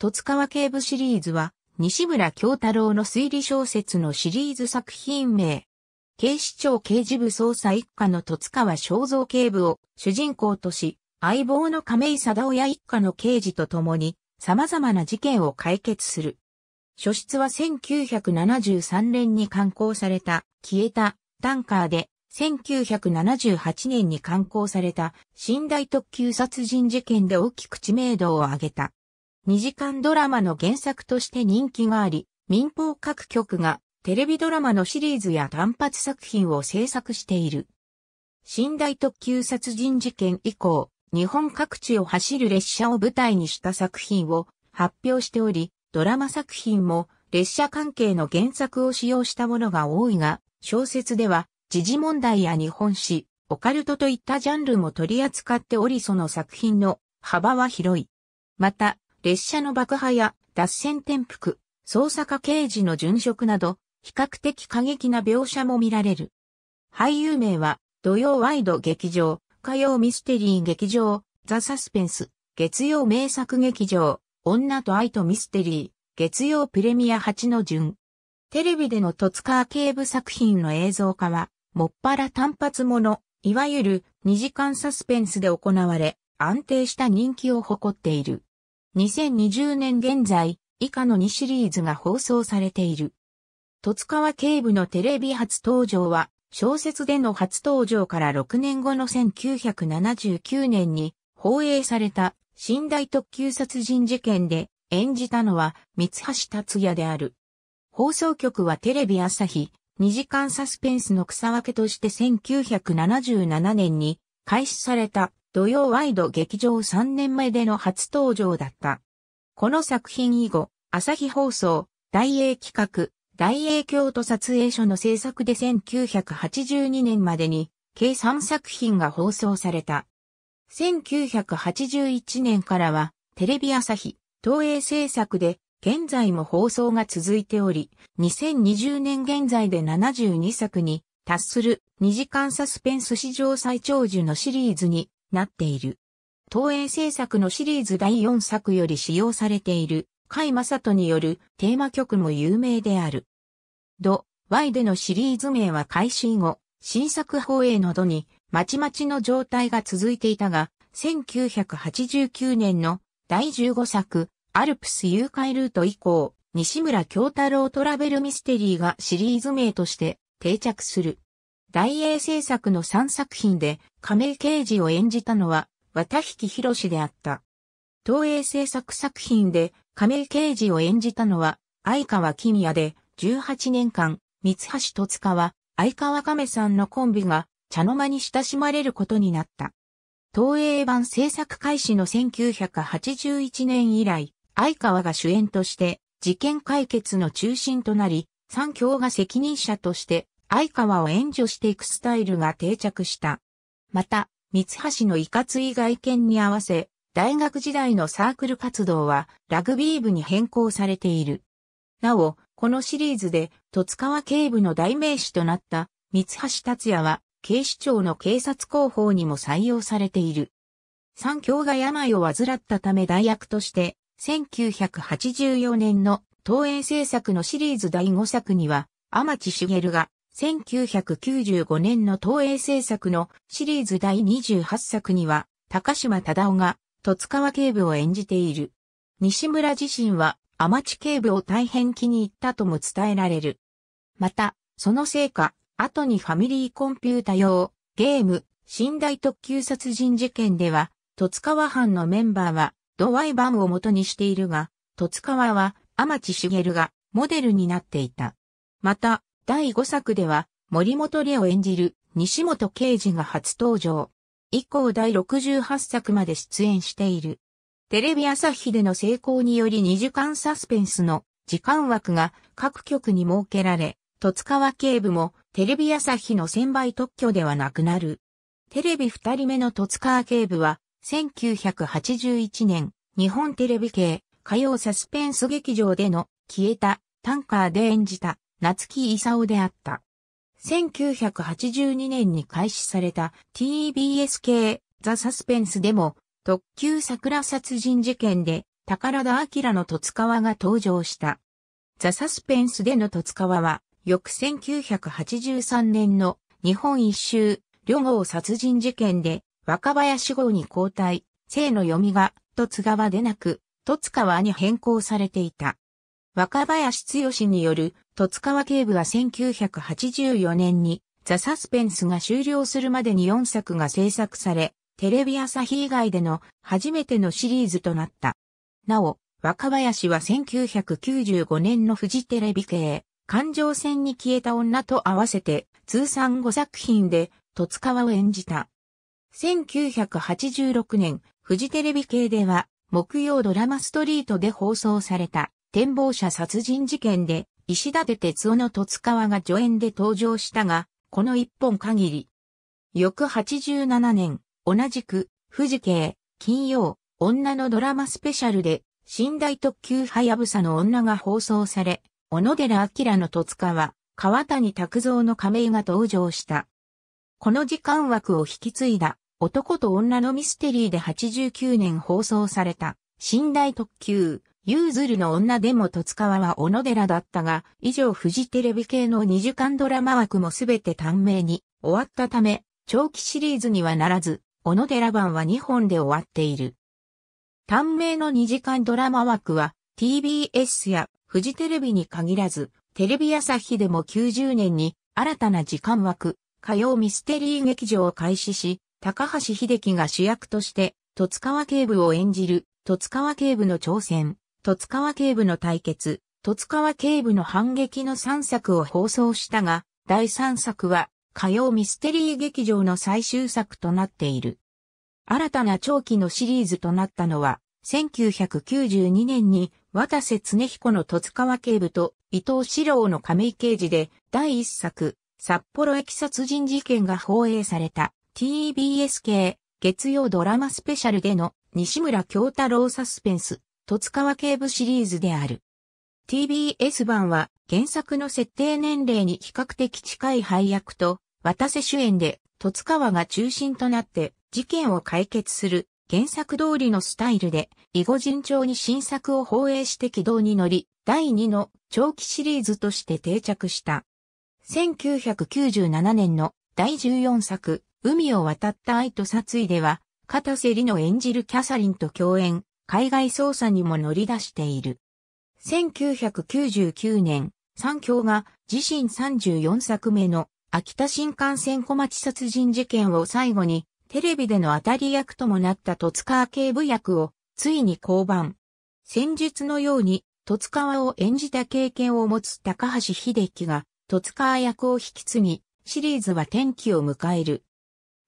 戸塚川警部シリーズは、西村京太郎の推理小説のシリーズ作品名。警視庁刑事部捜査一課の戸塚川正造警部を主人公とし、相棒の亀井貞親一家の刑事と共に、様々な事件を解決する。書室は1973年に刊行された、消えた、タンカーで、1978年に刊行された、寝台特急殺人事件で大きく知名度を上げた。2時間ドラマの原作として人気があり、民放各局がテレビドラマのシリーズや単発作品を制作している。寝台特急殺人事件以降、日本各地を走る列車を舞台にした作品を発表しており、ドラマ作品も列車関係の原作を使用したものが多いが、小説では時事問題や日本史、オカルトといったジャンルも取り扱っておりその作品の幅は広い。また、列車の爆破や脱線転覆、捜査課刑事の殉職など、比較的過激な描写も見られる。俳優名は、土曜ワイド劇場、火曜ミステリー劇場、ザ・サスペンス、月曜名作劇場、女と愛とミステリー、月曜プレミア8の順。テレビでの戸塚警部作品の映像化は、もっぱら単発もの、いわゆる2時間サスペンスで行われ、安定した人気を誇っている。2020年現在、以下の2シリーズが放送されている。十津川警部のテレビ初登場は、小説での初登場から6年後の1979年に放映された寝台特急殺人事件で演じたのは三橋達也である。放送局はテレビ朝日、2時間サスペンスの草分けとして1977年に開始された土曜ワイド劇場3年前での初登場だった。この作品以後、朝日放送、大英企画、大英京都撮影所の制作で1982年までに、計3作品が放送された。1981年からは、テレビ朝日、東映制作で、現在も放送が続いており、2020年現在で72作に達する2時間サスペンス史上最長寿のシリーズになっている。東映制作のシリーズ第4作より使用されている、甲斐正人によるテーマ曲も有名である。ド、Y でのシリーズ名は開始後、新作放映などに、まちまちの状態が続いていたが、1989年の第15作、アルプス誘拐ルート以降、西村京太郎トラベルミステリーがシリーズ名として定着する。大英製作の3作品で亀井刑事を演じたのは綿引博士であった。東映製作作品で亀井刑事を演じたのは相川公也で18年間三橋戸塚は相川亀さんのコンビが茶の間に親しまれることになった。東映版制作開始の1981年以来、相川が主演として事件解決の中心となり、三強が責任者として相川を援助していくスタイルが定着した。また、三橋のいかつい外見に合わせ、大学時代のサークル活動はラグビー部に変更されている。なお、このシリーズで、戸塚は警部の代名詞となった三橋達也は、警視庁の警察広報にも採用されている。三強が病を患ったため代役として、1984年の東映制作のシリーズ第5作には、天地茂が1995年の東映制作のシリーズ第28作には、高島忠夫が戸塚川警部を演じている。西村自身は天地警部を大変気に入ったとも伝えられる。また、そのせいか、後にファミリーコンピュータ用ゲーム、寝台特急殺人事件では、戸塚川班のメンバーは、ドワイバンを元にしているが、戸塚川は天地茂がモデルになっていた。また、第5作では、森本レを演じる西本刑事が初登場。以降第68作まで出演している。テレビ朝日での成功により2時間サスペンスの時間枠が各局に設けられ、戸塚川警部もテレビ朝日の1000倍特許ではなくなる。テレビ2人目の戸塚川警部は、1981年、日本テレビ系火曜サスペンス劇場での消えたタンカーで演じた夏木勲であった。1982年に開始された TBS 系ザ・サスペンスでも特急桜殺人事件で宝田明の戸塚川が登場した。ザ・サスペンスでの戸塚川は翌1983年の日本一周旅号殺人事件で若林号に交代、生の読みが戸塚川でなく戸塚川に変更されていた。若林剛による、戸塚和警部は1984年に、ザ・サスペンスが終了するまでに4作が制作され、テレビ朝日以外での初めてのシリーズとなった。なお、若林は1995年のフジテレビ系、環状線に消えた女と合わせて、通算5作品で、戸塚和を演じた。1986年、フジテレビ系では、木曜ドラマストリートで放送された。展望者殺人事件で、石立哲夫の戸塚川が助演で登場したが、この一本限り。翌87年、同じく、富士系、金曜、女のドラマスペシャルで、寝台特急はやぶさの女が放送され、小野寺明の戸塚は、川谷拓造の仮名が登場した。この時間枠を引き継いだ、男と女のミステリーで89年放送された、寝台特急、ゆうずるの女でも戸塚は小野寺だったが、以上フジテレビ系の2時間ドラマ枠もすべて短命に終わったため、長期シリーズにはならず、小野寺版は2本で終わっている。短命の2時間ドラマ枠は、TBS やフジテレビに限らず、テレビ朝日でも90年に新たな時間枠、火曜ミステリー劇場を開始し、高橋秀樹が主役として、戸塚警部を演じる、戸塚警部の挑戦、十津川警部の対決、十津川警部の反撃の3作を放送したが、第3作は火曜ミステリー劇場の最終作となっている。新たな長期のシリーズとなったのは、1992年に渡瀬恒彦の十津川警部と伊藤四郎の亀井刑事で第1作、札幌駅殺人事件が放映された TBS 系月曜ドラマスペシャルでの西村京太郎サスペンス戸津川警部シリーズである。TBS 版は原作の設定年齢に比較的近い配役と渡瀬主演で戸津川が中心となって事件を解決する原作通りのスタイルで囲碁順調に新作を放映して軌道に乗り第2の長期シリーズとして定着した。1997年の第14作海を渡った愛と殺意では片瀬里の演じるキャサリンと共演海外捜査にも乗り出している。1999年、三協が自身34作目の秋田新幹線小町殺人事件を最後にテレビでの当たり役ともなった戸塚警部役をついに降板。先日のように戸塚を演じた経験を持つ高橋秀樹が戸塚役を引き継ぎ、シリーズは転機を迎える。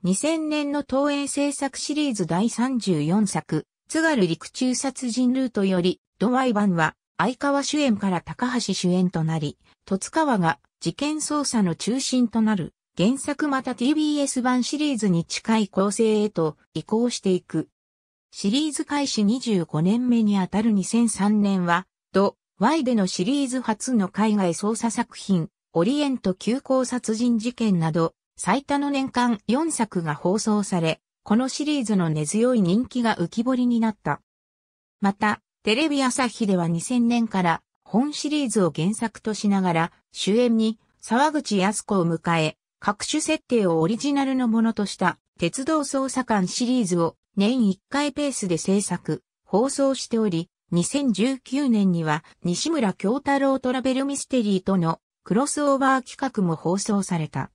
2000年の東映制作シリーズ第34作、津軽陸中殺人ルートより、ドワイ版は、相川主演から高橋主演となり、戸津川が事件捜査の中心となる原作また TBS 版シリーズに近い構成へと移行していく。シリーズ開始25年目にあたる2003年は、ド・ワイでのシリーズ初の海外捜査作品、オリエント急行殺人事件など、最多の年間4作が放送され、このシリーズの根強い人気が浮き彫りになった。また、テレビ朝日では2000年から本シリーズを原作としながら主演に沢口康子を迎え、各種設定をオリジナルのものとした鉄道捜査官シリーズを年1回ペースで制作、放送しており、2019年には西村京太郎トラベルミステリーとのクロスオーバー企画も放送された。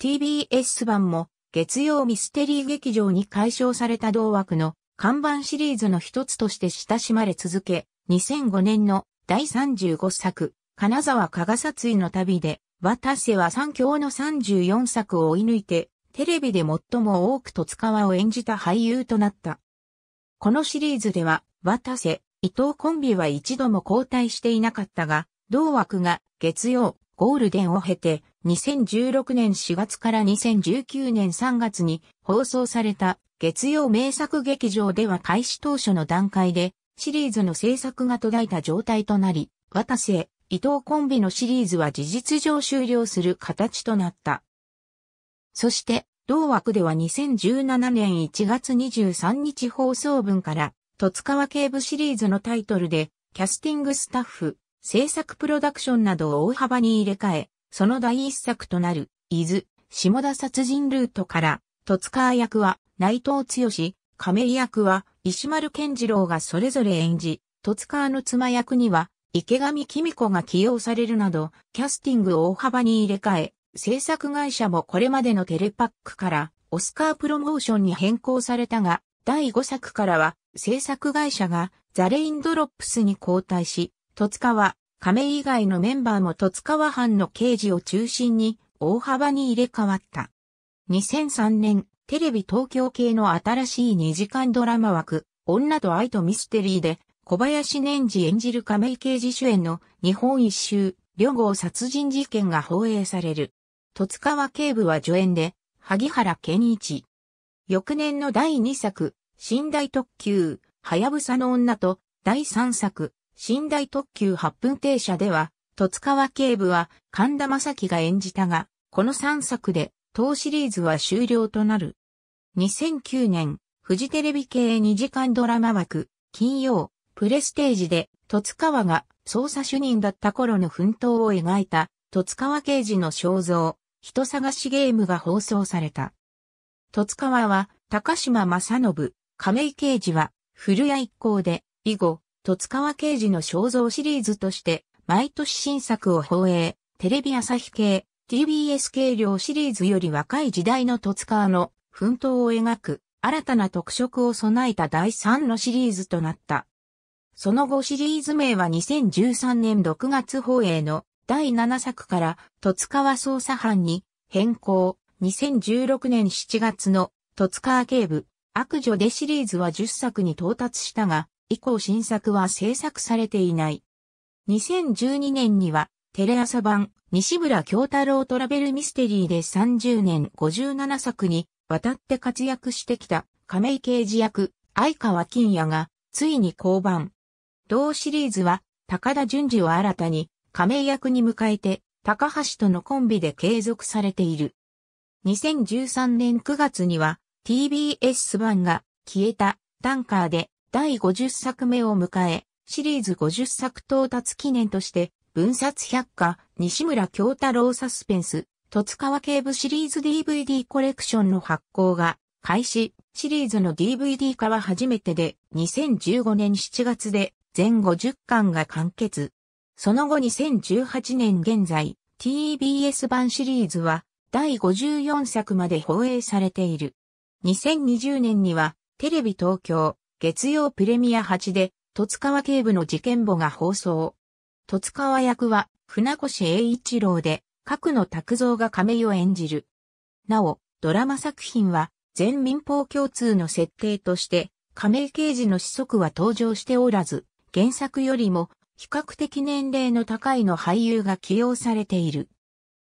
TBS 版も月曜ミステリー劇場に解消された同枠の看板シリーズの一つとして親しまれ続け、2005年の第35作、金沢加賀つい」の旅で、渡瀬は三強の34作を追い抜いて、テレビで最も多く戸塚和を演じた俳優となった。このシリーズでは、渡瀬、伊藤コンビは一度も交代していなかったが、同枠が月曜、ゴールデンを経て、2016年4月から2019年3月に放送された月曜名作劇場では開始当初の段階でシリーズの制作が途絶えた状態となり、渡瀬、伊藤コンビのシリーズは事実上終了する形となった。そして、同枠では2017年1月23日放送分から、戸塚川警部シリーズのタイトルで、キャスティングスタッフ、制作プロダクションなどを大幅に入れ替え、その第一作となる、伊豆、下田殺人ルートから、戸塚役は内藤剛、亀井役は石丸健次郎がそれぞれ演じ、戸塚の妻役には池上紀美子が起用されるなど、キャスティングを大幅に入れ替え、制作会社もこれまでのテレパックからオスカープロモーションに変更されたが、第5作からは制作会社がザレインドロップスに交代し、戸塚は亀以外のメンバーも戸塚和藩の刑事を中心に大幅に入れ替わった。2003年、テレビ東京系の新しい2時間ドラマ枠、女と愛とミステリーで、小林年次演じる亀井刑事主演の日本一周、旅号殺人事件が放映される。戸塚和警部は助演で、萩原健一。翌年の第2作、寝台特急、はやぶさの女と、第3作、寝台特急8分停車では、戸塚川警部は神田正輝が演じたが、この3作で当シリーズは終了となる。2009年、フジテレビ系2時間ドラマ枠、金曜、プレステージで、戸塚川が捜査主任だった頃の奮闘を描いた、戸塚川刑事の肖像、人探しゲームが放送された。戸塚川は、高島正信、亀井刑事は、古谷一行で、以後、戸塚川刑事の肖像シリーズとして、毎年新作を放映、テレビ朝日系、TBS 系両シリーズより若い時代の戸塚川の奮闘を描く、新たな特色を備えた第3のシリーズとなった。その後シリーズ名は2013年6月放映の第7作から戸塚川捜査班に変更。2016年7月の戸塚川警部悪女でシリーズは10作に到達したが、以降新作は制作されていない。2012年には、テレ朝版、西村京太郎トラベルミステリーで30年57作にわたって活躍してきた亀井刑事役、相川金也が、ついに降板。同シリーズは、高田淳二を新たに、亀井役に迎えて、高橋とのコンビで継続されている。2013年9月には、TBS 版が、消えた、タンカーで、第50作目を迎え、シリーズ50作到達記念として、文冊百科、西村京太郎サスペンス、戸津川警部シリーズ DVD コレクションの発行が開始、シリーズの DVD 化は初めてで、2015年7月で全50巻が完結。その後2018年現在、TBS 版シリーズは第54作まで放映されている。2020年にはテレビ東京、月曜プレミア8で、戸塚川警部の事件簿が放送。戸塚川役は、船越英一郎で、角野拓造が亀を演じる。なお、ドラマ作品は、全民放共通の設定として、亀井刑事の子息は登場しておらず、原作よりも、比較的年齢の高いの俳優が起用されている。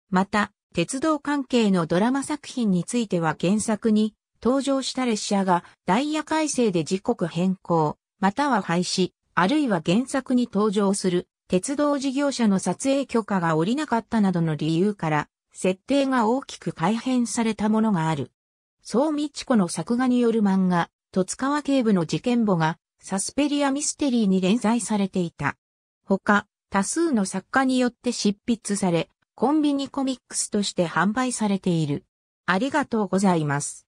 また、鉄道関係のドラマ作品については原作に登場した列車がダイヤ改正で時刻変更、または廃止、あるいは原作に登場する鉄道事業者の撮影許可が下りなかったなどの理由から、設定が大きく改変されたものがある。そうみちこの作画による漫画、戸塚川警部の事件簿が、サスペリアミステリーに連載されていた。他、多数の作家によって執筆され、コンビニコミックスとして販売されている。ありがとうございます。